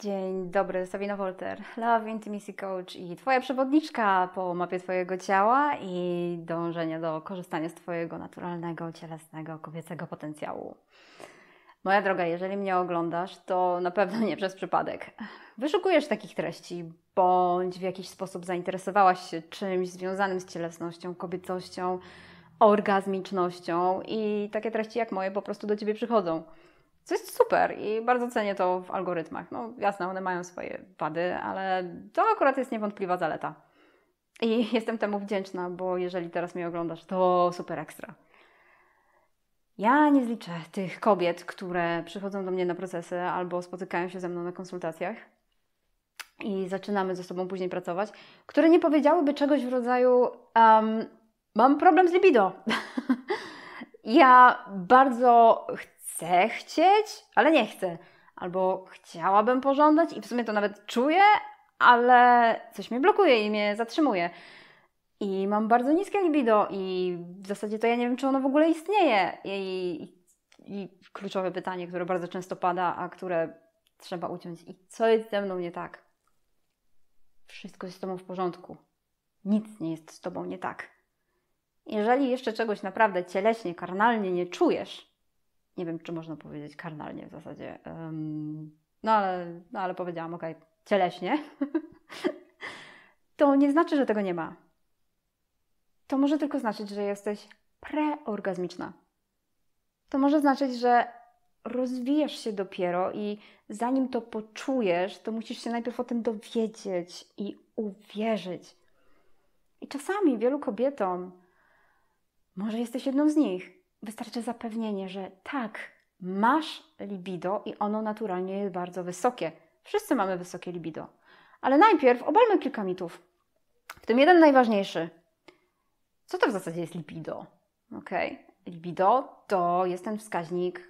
Dzień dobry, Sabina Wolter, Love Intimacy Coach i Twoja przewodniczka po mapie Twojego ciała i dążenia do korzystania z Twojego naturalnego, cielesnego, kobiecego potencjału. Moja droga, jeżeli mnie oglądasz, to na pewno nie przez przypadek. Wyszukujesz takich treści, bądź w jakiś sposób zainteresowałaś się czymś związanym z cielesnością, kobiecością, orgazmicznością i takie treści jak moje po prostu do Ciebie przychodzą. Co jest super i bardzo cenię to w algorytmach. No jasne, one mają swoje wady, ale to akurat jest niewątpliwa zaleta. I jestem temu wdzięczna, bo jeżeli teraz mnie oglądasz, to super ekstra. Ja nie zliczę tych kobiet, które przychodzą do mnie na procesy albo spotykają się ze mną na konsultacjach i zaczynamy ze sobą później pracować, które nie powiedziałyby czegoś w rodzaju: um, Mam problem z libido. ja bardzo chcę chcę chcieć, ale nie chcę. Albo chciałabym pożądać i w sumie to nawet czuję, ale coś mnie blokuje i mnie zatrzymuje. I mam bardzo niskie libido i w zasadzie to ja nie wiem, czy ono w ogóle istnieje. I, i, i kluczowe pytanie, które bardzo często pada, a które trzeba uciąć. I co jest ze mną nie tak? Wszystko jest z Tobą w porządku. Nic nie jest z Tobą nie tak. Jeżeli jeszcze czegoś naprawdę cieleśnie, karnalnie nie czujesz, nie wiem, czy można powiedzieć karnalnie w zasadzie. No ale, no ale powiedziałam, ok, cieleśnie. to nie znaczy, że tego nie ma. To może tylko znaczyć, że jesteś preorgazmiczna. To może znaczyć, że rozwijasz się dopiero i zanim to poczujesz, to musisz się najpierw o tym dowiedzieć i uwierzyć. I czasami wielu kobietom, może jesteś jedną z nich, wystarczy zapewnienie, że tak, masz libido i ono naturalnie jest bardzo wysokie. Wszyscy mamy wysokie libido. Ale najpierw obalmy kilka mitów. W tym jeden najważniejszy. Co to w zasadzie jest libido? Ok, Libido to jest ten wskaźnik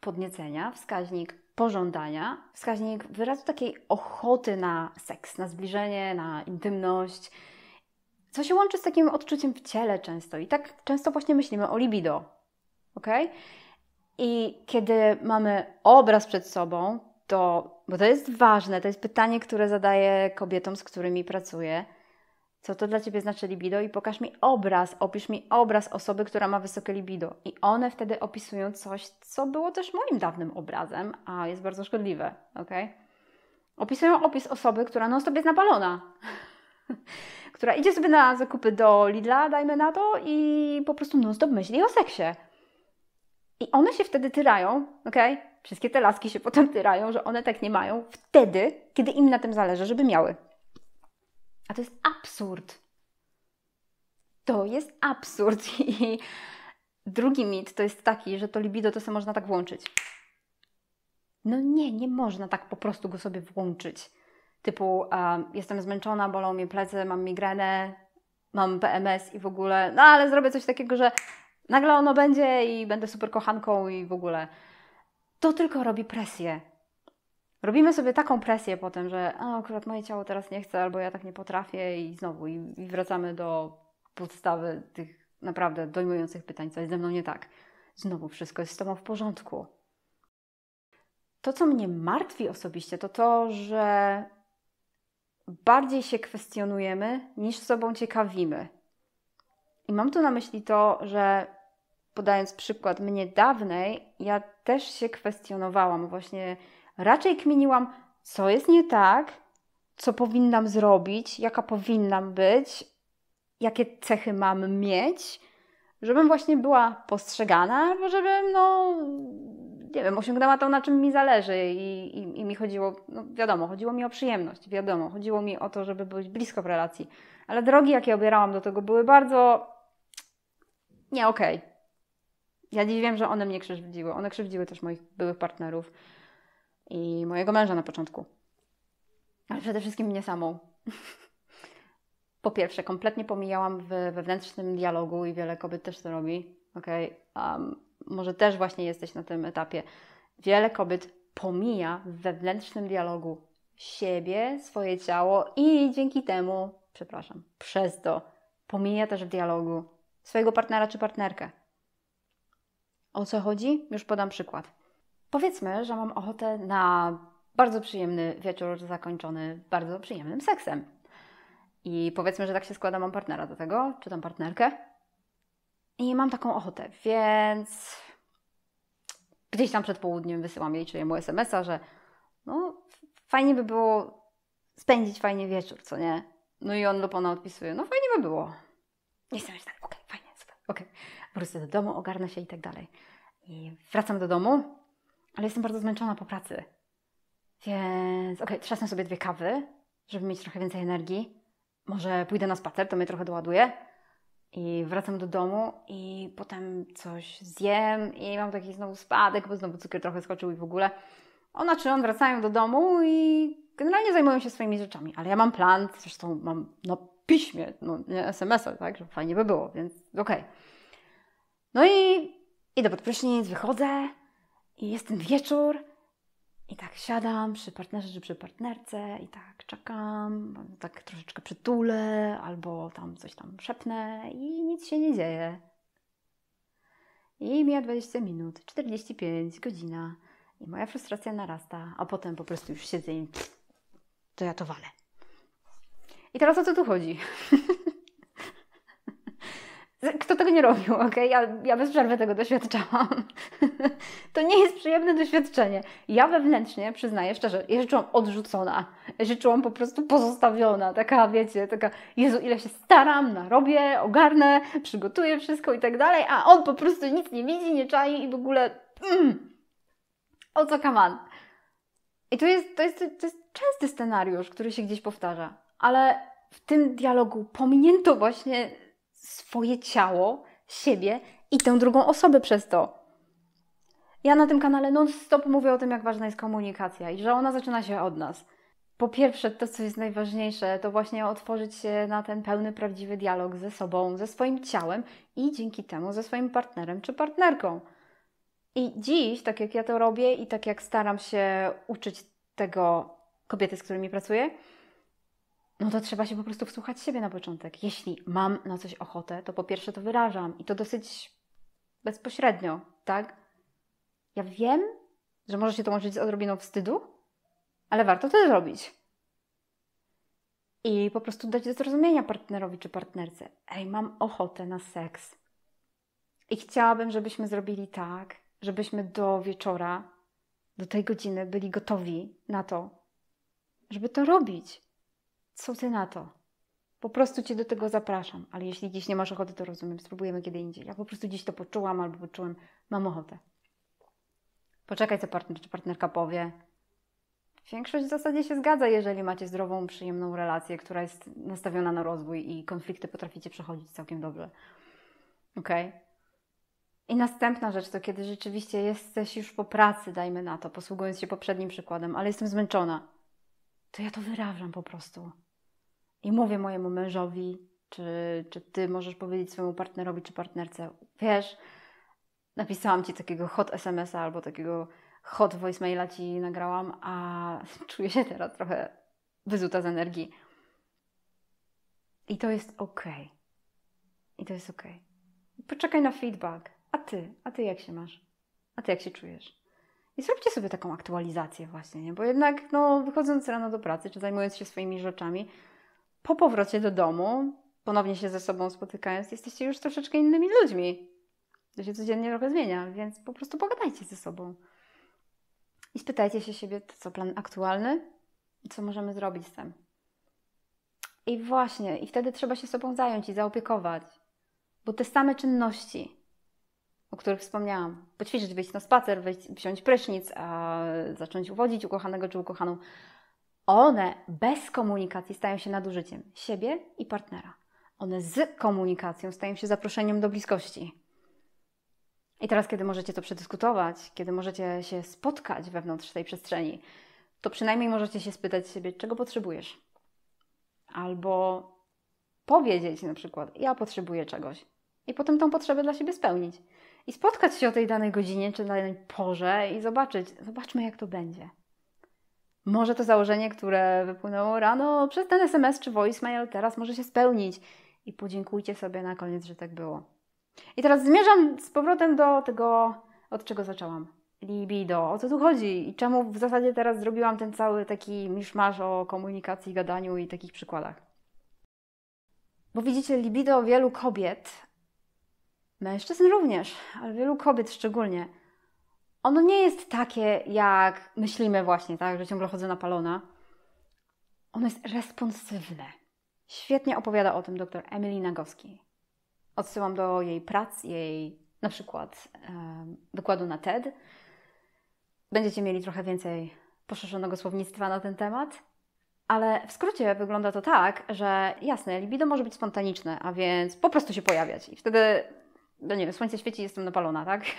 podniecenia, wskaźnik pożądania, wskaźnik wyrazu takiej ochoty na seks, na zbliżenie, na intymność, co się łączy z takim odczuciem w ciele często. I tak często właśnie myślimy o libido. Ok? I kiedy mamy obraz przed sobą, to, bo to jest ważne, to jest pytanie, które zadaję kobietom, z którymi pracuję. Co to dla ciebie znaczy libido? I pokaż mi obraz, opisz mi obraz osoby, która ma wysokie libido. I one wtedy opisują coś, co było też moim dawnym obrazem, a jest bardzo szkodliwe, ok? Opisują opis osoby, która non stop jest napalona. która idzie sobie na zakupy do Lidla, dajmy na to, i po prostu non-stop myśli o seksie. I one się wtedy tyrają, okej? Okay? Wszystkie te laski się potem tyrają, że one tak nie mają, wtedy, kiedy im na tym zależy, żeby miały. A to jest absurd. To jest absurd. I drugi mit to jest taki, że to libido to sobie można tak włączyć. No nie, nie można tak po prostu go sobie włączyć typu um, jestem zmęczona, bolą mnie plecy, mam migrenę, mam PMS i w ogóle, no ale zrobię coś takiego, że nagle ono będzie i będę super kochanką i w ogóle. To tylko robi presję. Robimy sobie taką presję potem, że a, akurat moje ciało teraz nie chce, albo ja tak nie potrafię i znowu i, i wracamy do podstawy tych naprawdę dojmujących pytań, co jest ze mną nie tak. Znowu wszystko jest z Tobą w porządku. To, co mnie martwi osobiście, to to, że bardziej się kwestionujemy niż sobą ciekawimy. I mam tu na myśli to, że podając przykład mnie dawnej, ja też się kwestionowałam, właśnie raczej kminiłam, co jest nie tak, co powinnam zrobić, jaka powinnam być, jakie cechy mam mieć, żebym właśnie była postrzegana, albo żebym no, nie wiem, osiągnęła to, na czym mi zależy i, i, i mi chodziło, no wiadomo, chodziło mi o przyjemność, wiadomo, chodziło mi o to, żeby być blisko w relacji, ale drogi, jakie obierałam do tego, były bardzo nie okej. Okay. Ja dziś wiem, że one mnie krzywdziły. One krzywdziły też moich byłych partnerów i mojego męża na początku. Ale przede wszystkim mnie samą. po pierwsze, kompletnie pomijałam w wewnętrznym dialogu i wiele kobiet też to robi. Okej, okay, um, może też właśnie jesteś na tym etapie. Wiele kobiet pomija w wewnętrznym dialogu siebie, swoje ciało i dzięki temu, przepraszam, przez to pomija też w dialogu swojego partnera czy partnerkę. O co chodzi? Już podam przykład. Powiedzmy, że mam ochotę na bardzo przyjemny wieczór zakończony bardzo przyjemnym seksem. I powiedzmy, że tak się składa, mam partnera do tego, czy tam partnerkę. I mam taką ochotę, więc gdzieś tam przed południem wysyłam jej, czyli mu SMS-a, że no fajnie by było spędzić fajnie wieczór, co nie? No i on lub ona odpisuje, no fajnie by było. Nie chcę mieć tak, okej, okay, fajnie, super, okej. Okay. Wrócę do domu, ogarnę się i tak dalej. I wracam do domu, ale jestem bardzo zmęczona po pracy. Więc okej, okay, trzasnę sobie dwie kawy, żeby mieć trochę więcej energii. Może pójdę na spacer, to mnie trochę doładuje. I wracam do domu i potem coś zjem i mam taki znowu spadek, bo znowu cukier trochę skoczył i w ogóle. Ona czy on wracają do domu i generalnie zajmują się swoimi rzeczami, ale ja mam plan, zresztą mam na piśmie, no nie SMS-a, tak, że fajnie by było, więc okej. Okay. No i idę pod prysznic, wychodzę i jest ten wieczór i tak siadam przy partnerze czy przy partnerce i tak czekam, tak troszeczkę przytulę albo tam coś tam szepnę i nic się nie dzieje. I mija 20 minut, 45, godzina i moja frustracja narasta, a potem po prostu już siedzę i pff, to ja to walę. I teraz o co tu chodzi? Kto tego nie robił, ok? Ja, ja bez przerwy tego doświadczałam. to nie jest przyjemne doświadczenie. Ja wewnętrznie, przyznaję szczerze, ja się czułam odrzucona. Ja się czułam po prostu pozostawiona. Taka, wiecie, taka, Jezu, ile się staram, narobię, ogarnę, przygotuję wszystko i tak dalej, a on po prostu nic nie widzi, nie czai i w ogóle... Mm, o co kaman? I to jest, to, jest, to jest częsty scenariusz, który się gdzieś powtarza. Ale w tym dialogu pominięto właśnie swoje ciało, siebie i tę drugą osobę przez to. Ja na tym kanale non-stop mówię o tym, jak ważna jest komunikacja i że ona zaczyna się od nas. Po pierwsze, to co jest najważniejsze, to właśnie otworzyć się na ten pełny, prawdziwy dialog ze sobą, ze swoim ciałem i dzięki temu ze swoim partnerem czy partnerką. I dziś, tak jak ja to robię i tak jak staram się uczyć tego kobiety, z którymi pracuję, no to trzeba się po prostu wsłuchać siebie na początek. Jeśli mam na coś ochotę, to po pierwsze to wyrażam i to dosyć bezpośrednio, tak? Ja wiem, że może się to łączyć z odrobiną wstydu, ale warto to zrobić. I po prostu dać do zrozumienia partnerowi czy partnerce: Ej, mam ochotę na seks. I chciałabym, żebyśmy zrobili tak, żebyśmy do wieczora, do tej godziny byli gotowi na to, żeby to robić. Co ty na to? Po prostu cię do tego zapraszam, ale jeśli dziś nie masz ochoty, to rozumiem, spróbujemy kiedy indziej. Ja po prostu dziś to poczułam albo poczułem, mam ochotę. Poczekaj, co partner czy partnerka powie. Większość w zasadzie się zgadza, jeżeli macie zdrową, przyjemną relację, która jest nastawiona na rozwój i konflikty potraficie przechodzić całkiem dobrze. Ok? I następna rzecz to, kiedy rzeczywiście jesteś już po pracy, dajmy na to, posługując się poprzednim przykładem, ale jestem zmęczona, to ja to wyrażam po prostu i mówię mojemu mężowi, czy, czy ty możesz powiedzieć swojemu partnerowi czy partnerce, wiesz, napisałam ci takiego hot SMS-a albo takiego hot voicemaila ci nagrałam, a czuję się teraz trochę wyzuta z energii. I to jest ok. I to jest ok. Poczekaj na feedback. A ty, a ty jak się masz? A ty jak się czujesz? I zróbcie sobie taką aktualizację właśnie, nie? bo jednak no, wychodząc rano do pracy, czy zajmując się swoimi rzeczami, po powrocie do domu, ponownie się ze sobą spotykając, jesteście już troszeczkę innymi ludźmi. To się codziennie trochę zmienia, więc po prostu pogadajcie ze sobą. I spytajcie się siebie, to co plan aktualny i co możemy zrobić z tym. I właśnie, i wtedy trzeba się sobą zająć i zaopiekować. Bo te same czynności, o których wspomniałam, poćwiczyć, wyjść na spacer, wyjść, wziąć prysznic, a zacząć uwodzić ukochanego czy ukochaną, one bez komunikacji stają się nadużyciem siebie i partnera. One z komunikacją stają się zaproszeniem do bliskości. I teraz, kiedy możecie to przedyskutować, kiedy możecie się spotkać wewnątrz tej przestrzeni, to przynajmniej możecie się spytać siebie, czego potrzebujesz. Albo powiedzieć na przykład, ja potrzebuję czegoś. I potem tą potrzebę dla siebie spełnić. I spotkać się o tej danej godzinie czy danej porze i zobaczyć, zobaczmy jak to będzie. Może to założenie, które wypłynęło rano przez ten SMS czy voicemail, teraz może się spełnić. I podziękujcie sobie na koniec, że tak było. I teraz zmierzam z powrotem do tego, od czego zaczęłam. Libido, o co tu chodzi i czemu w zasadzie teraz zrobiłam ten cały taki miszmasz o komunikacji, gadaniu i takich przykładach. Bo widzicie, libido wielu kobiet, mężczyzn również, ale wielu kobiet szczególnie – ono nie jest takie, jak myślimy właśnie, tak, że ciągle chodzę napalona. Ono jest responsywne. Świetnie opowiada o tym dr Emily Nagowski. Odsyłam do jej prac, jej na przykład wykładu na TED. Będziecie mieli trochę więcej poszerzonego słownictwa na ten temat. Ale w skrócie wygląda to tak, że jasne, libido może być spontaniczne, a więc po prostu się pojawiać. I wtedy, no nie wiem, słońce świeci, jestem napalona, tak?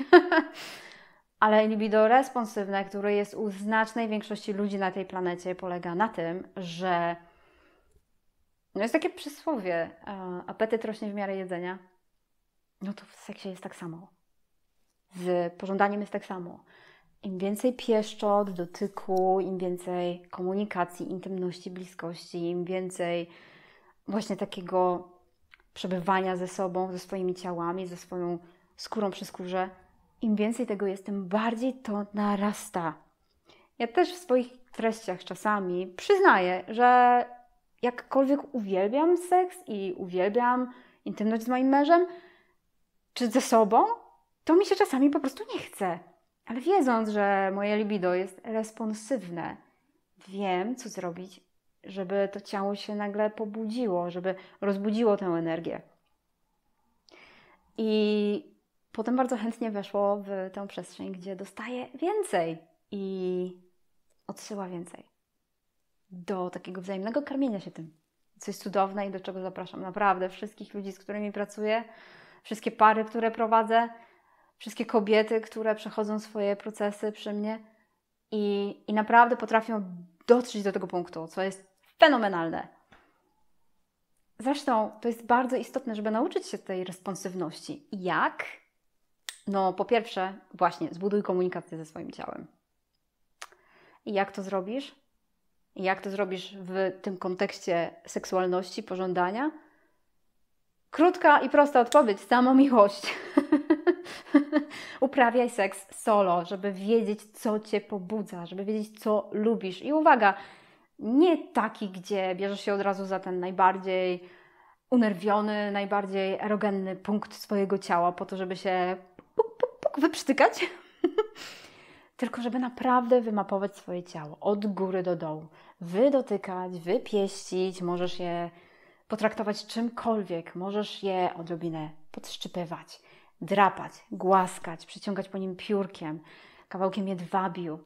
Ale libido responsywne, które jest u znacznej większości ludzi na tej planecie, polega na tym, że no jest takie przysłowie, e, apetyt rośnie w miarę jedzenia. No to w seksie jest tak samo. Z pożądaniem jest tak samo. Im więcej pieszczot, dotyku, im więcej komunikacji, intymności, bliskości, im więcej właśnie takiego przebywania ze sobą, ze swoimi ciałami, ze swoją skórą przy skórze, im więcej tego jest, tym bardziej to narasta. Ja też w swoich treściach czasami przyznaję, że jakkolwiek uwielbiam seks i uwielbiam intymność z moim mężem, czy ze sobą, to mi się czasami po prostu nie chce. Ale wiedząc, że moje libido jest responsywne, wiem, co zrobić, żeby to ciało się nagle pobudziło, żeby rozbudziło tę energię. I potem bardzo chętnie weszło w tę przestrzeń, gdzie dostaje więcej i odsyła więcej. Do takiego wzajemnego karmienia się tym. Co jest cudowne i do czego zapraszam naprawdę wszystkich ludzi, z którymi pracuję, wszystkie pary, które prowadzę, wszystkie kobiety, które przechodzą swoje procesy przy mnie i, i naprawdę potrafią dotrzeć do tego punktu, co jest fenomenalne. Zresztą to jest bardzo istotne, żeby nauczyć się tej responsywności. Jak? No, po pierwsze, właśnie zbuduj komunikację ze swoim ciałem. I jak to zrobisz? I jak to zrobisz w tym kontekście seksualności, pożądania? Krótka i prosta odpowiedź: samo miłość. Uprawiaj seks solo, żeby wiedzieć, co cię pobudza, żeby wiedzieć, co lubisz. I uwaga, nie taki, gdzie bierzesz się od razu za ten najbardziej unerwiony, najbardziej erogenny punkt swojego ciała, po to, żeby się wyprztykać, tylko żeby naprawdę wymapować swoje ciało od góry do dołu. Wydotykać, wypieścić, możesz je potraktować czymkolwiek, możesz je odrobinę podszczypywać, drapać, głaskać, przyciągać po nim piórkiem, kawałkiem jedwabiu.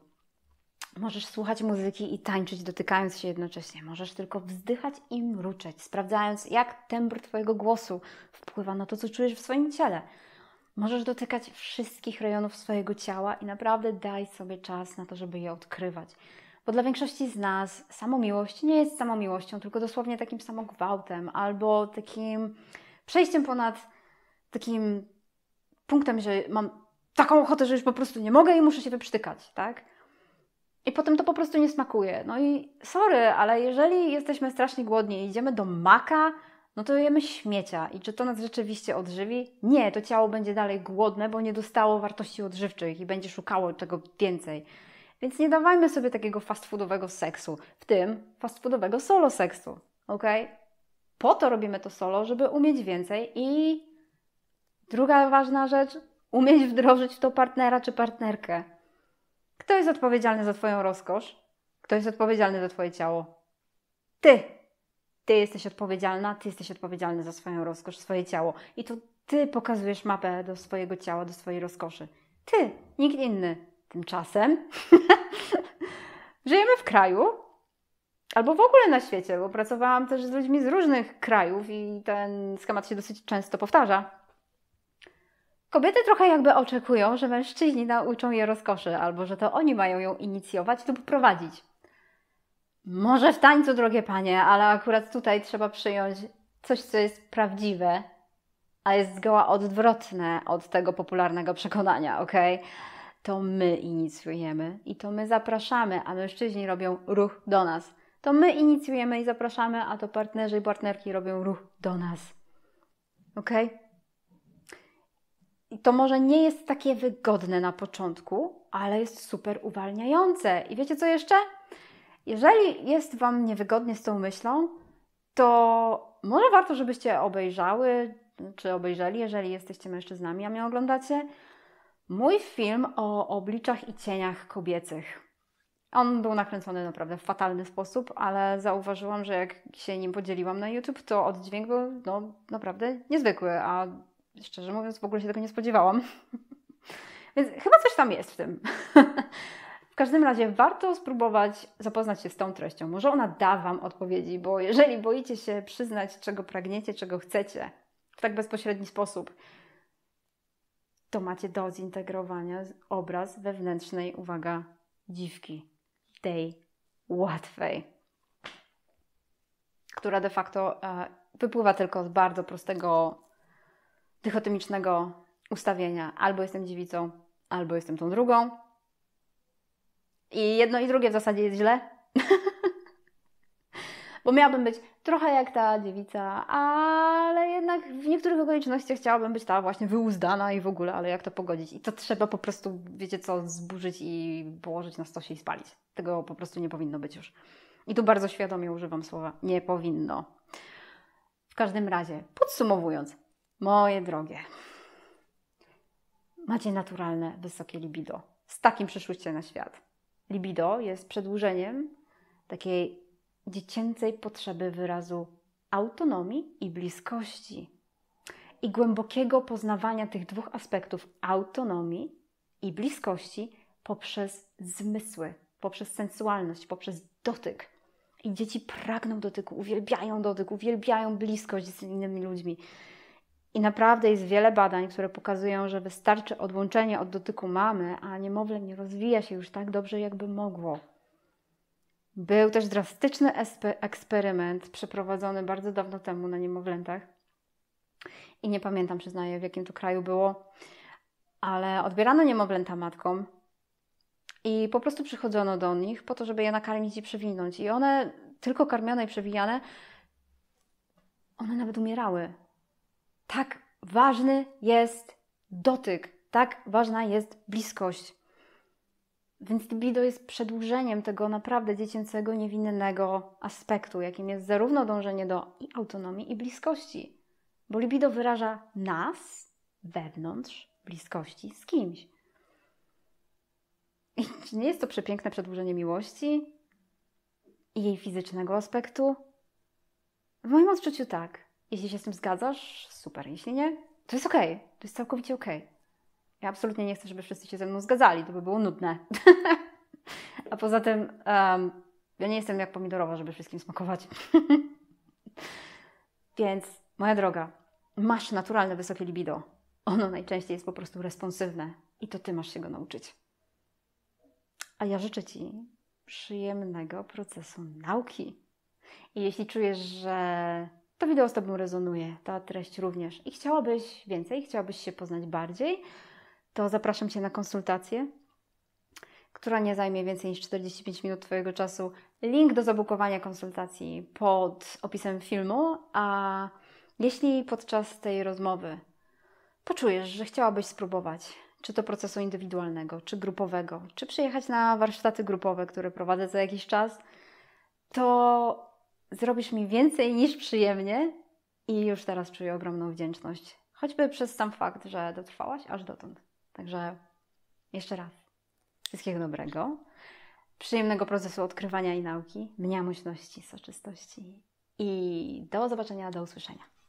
Możesz słuchać muzyki i tańczyć, dotykając się jednocześnie. Możesz tylko wzdychać i mruczeć, sprawdzając, jak tembr Twojego głosu wpływa na to, co czujesz w swoim ciele. Możesz dotykać wszystkich rejonów swojego ciała i naprawdę daj sobie czas na to, żeby je odkrywać. Bo dla większości z nas samomiłość nie jest samomiłością, tylko dosłownie takim samogwałtem albo takim przejściem ponad takim punktem, że mam taką ochotę, że już po prostu nie mogę i muszę się wyprztykać, tak? I potem to po prostu nie smakuje. No i sorry, ale jeżeli jesteśmy strasznie głodni i idziemy do maka, no to jemy śmiecia. I czy to nas rzeczywiście odżywi? Nie, to ciało będzie dalej głodne, bo nie dostało wartości odżywczych i będzie szukało czego więcej. Więc nie dawajmy sobie takiego fast foodowego seksu, w tym fast foodowego solo seksu, ok? Po to robimy to solo, żeby umieć więcej i druga ważna rzecz, umieć wdrożyć w to partnera czy partnerkę. Kto jest odpowiedzialny za Twoją rozkosz? Kto jest odpowiedzialny za Twoje ciało? Ty! ty jesteś odpowiedzialna, ty jesteś odpowiedzialny za swoją rozkosz, swoje ciało. I to ty pokazujesz mapę do swojego ciała, do swojej rozkoszy. Ty, nikt inny. Tymczasem żyjemy w kraju, albo w ogóle na świecie, bo pracowałam też z ludźmi z różnych krajów i ten schemat się dosyć często powtarza. Kobiety trochę jakby oczekują, że mężczyźni nauczą je rozkoszy, albo że to oni mają ją inicjować lub prowadzić. Może w tańcu, drogie panie, ale akurat tutaj trzeba przyjąć coś, co jest prawdziwe, a jest zgoła odwrotne od tego popularnego przekonania, ok? To my inicjujemy i to my zapraszamy, a mężczyźni robią ruch do nas. To my inicjujemy i zapraszamy, a to partnerzy i partnerki robią ruch do nas. Ok? I to może nie jest takie wygodne na początku, ale jest super uwalniające. I wiecie co jeszcze? Jeżeli jest Wam niewygodnie z tą myślą, to może warto, żebyście obejrzały, czy obejrzeli, jeżeli jesteście mężczyznami, a mnie oglądacie, mój film o obliczach i cieniach kobiecych. On był nakręcony naprawdę w fatalny sposób, ale zauważyłam, że jak się nim podzieliłam na YouTube, to oddźwięk był no, naprawdę niezwykły, a szczerze mówiąc w ogóle się tego nie spodziewałam. Więc chyba coś tam jest w tym. W każdym razie warto spróbować zapoznać się z tą treścią. Może ona da Wam odpowiedzi, bo jeżeli boicie się przyznać, czego pragniecie, czego chcecie w tak bezpośredni sposób, to macie do zintegrowania obraz wewnętrznej, uwaga, dziwki, tej łatwej, która de facto e, wypływa tylko z bardzo prostego, dychotomicznego ustawienia: albo jestem dziewicą, albo jestem tą drugą i jedno i drugie w zasadzie jest źle. Bo miałabym być trochę jak ta dziewica, ale jednak w niektórych okolicznościach chciałabym być ta właśnie wyuzdana i w ogóle, ale jak to pogodzić? I to trzeba po prostu, wiecie co, zburzyć i położyć na stosie i spalić. Tego po prostu nie powinno być już. I tu bardzo świadomie używam słowa nie powinno. W każdym razie, podsumowując, moje drogie, macie naturalne wysokie libido. Z takim przyszłyście na świat libido jest przedłużeniem takiej dziecięcej potrzeby wyrazu autonomii i bliskości. I głębokiego poznawania tych dwóch aspektów autonomii i bliskości poprzez zmysły, poprzez sensualność, poprzez dotyk. I dzieci pragną dotyku, uwielbiają dotyk, uwielbiają bliskość z innymi ludźmi. I naprawdę jest wiele badań, które pokazują, że wystarczy odłączenie od dotyku mamy, a niemowlę nie rozwija się już tak dobrze, jakby mogło. Był też drastyczny eksperyment przeprowadzony bardzo dawno temu na niemowlętach. I nie pamiętam, przyznaję, w jakim to kraju było, ale odbierano niemowlęta matkom i po prostu przychodzono do nich po to, żeby je nakarmić i przewinąć. I one, tylko karmione i przewijane, one nawet umierały tak ważny jest dotyk, tak ważna jest bliskość. Więc libido jest przedłużeniem tego naprawdę dziecięcego, niewinnego aspektu, jakim jest zarówno dążenie do i autonomii, i bliskości. Bo libido wyraża nas wewnątrz bliskości z kimś. I czy nie jest to przepiękne przedłużenie miłości i jej fizycznego aspektu? W moim odczuciu tak. Jeśli się z tym zgadzasz, super. Jeśli nie, to jest okej. Okay. To jest całkowicie okej. Okay. Ja absolutnie nie chcę, żeby wszyscy się ze mną zgadzali, to by było nudne. A poza tym, um, ja nie jestem jak pomidorowa, żeby wszystkim smakować. Więc, moja droga, masz naturalne wysokie libido. Ono najczęściej jest po prostu responsywne i to ty masz się go nauczyć. A ja życzę ci przyjemnego procesu nauki. I jeśli czujesz, że to wideo z Tobą rezonuje, ta treść również i chciałabyś więcej, chciałabyś się poznać bardziej, to zapraszam Cię na konsultację, która nie zajmie więcej niż 45 minut Twojego czasu. Link do zabukowania konsultacji pod opisem filmu, a jeśli podczas tej rozmowy poczujesz, że chciałabyś spróbować, czy to procesu indywidualnego, czy grupowego, czy przyjechać na warsztaty grupowe, które prowadzę za jakiś czas, to zrobisz mi więcej niż przyjemnie i już teraz czuję ogromną wdzięczność. Choćby przez sam fakt, że dotrwałaś aż dotąd. Także jeszcze raz. Wszystkiego dobrego. Przyjemnego procesu odkrywania i nauki, mniamośności, soczystości. I do zobaczenia, do usłyszenia.